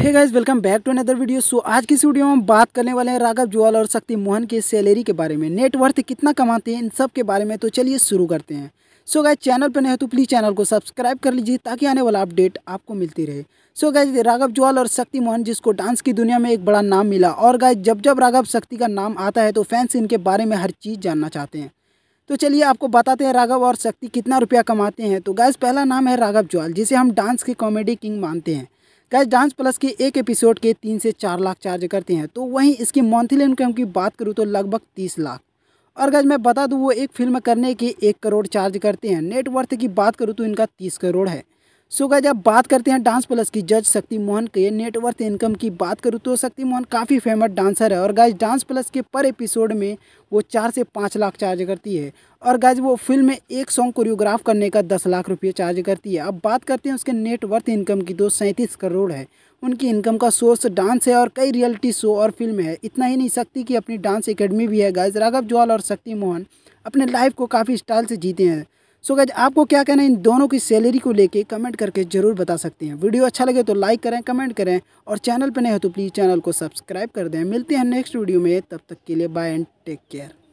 hey guys welcome back to another video so आज की इस वीडियो में हम बात करने वाले हैं राघव जुआल और शक्ति मोहन के सैलरी के बारे में नेटवर्थ कितना कमाते हैं इन सब के बारे में तो चलिए शुरू करते हैं सो गाइस चैनल पर नहीं हो तो प्लीज़ चैनल को सब्सक्राइब कर लीजिए ताकि आने वाला अपडेट आपको मिलती रहे सो गाइज राघव जुआल और शक्ति मोहन जिसको डांस की दुनिया में एक बड़ा नाम मिला और गाइज जब जब राघव शक्ति का नाम आता है तो फैंस इनके बारे में हर चीज़ जानना चाहते हैं तो चलिए आपको बताते हैं राघव और शक्ति कितना रुपया कमाते हैं तो गैस पहला नाम है राघव जुआल जिसे हम डांस के कॉमेडी किंग मानते हैं गैस डांस प्लस के एक एपिसोड के तीन से चार लाख चार्ज करते हैं तो वहीं इसकी मंथली इनकम की बात करूँ तो लगभग तीस लाख और गैज मैं बता दूँ वो एक फिल्म करने के एक करोड़ चार्ज करते हैं नेटवर्थ की बात करूँ तो इनका तीस करोड़ है सो गाइज अब बात करते हैं डांस प्लस की जज शक्ति मोहन के नेटवर्थ इनकम की बात करूँ तो शक्ति मोहन काफ़ी फेमस डांसर है और गाइज डांस प्लस के पर एपिसोड में वो चार से पाँच लाख चार्ज करती है और गाइज वो फिल्म में एक सॉन्ग कोरियोग्राफ करने का दस लाख रुपये चार्ज करती है अब बात करते हैं उसके नेटवर्थ इनकम की दो सैंतीस करोड़ है उनकी इनकम का सोर्स डांस है और कई रियलिटी शो और फिल्म है इतना ही नहीं शक्ति की अपनी डांस एकेडमी भी है गाइज राघव जवाल और शक्ति मोहन अपने लाइफ को काफ़ी स्टाइल से जीते हैं सो so गैज आपको क्या कहना है इन दोनों की सैलरी को लेके कमेंट करके ज़रूर बता सकते हैं वीडियो अच्छा लगे तो लाइक करें कमेंट करें और चैनल पर नहीं हो तो प्लीज़ चैनल को सब्सक्राइब कर दें मिलते हैं नेक्स्ट वीडियो में तब तक के लिए बाय एंड टेक केयर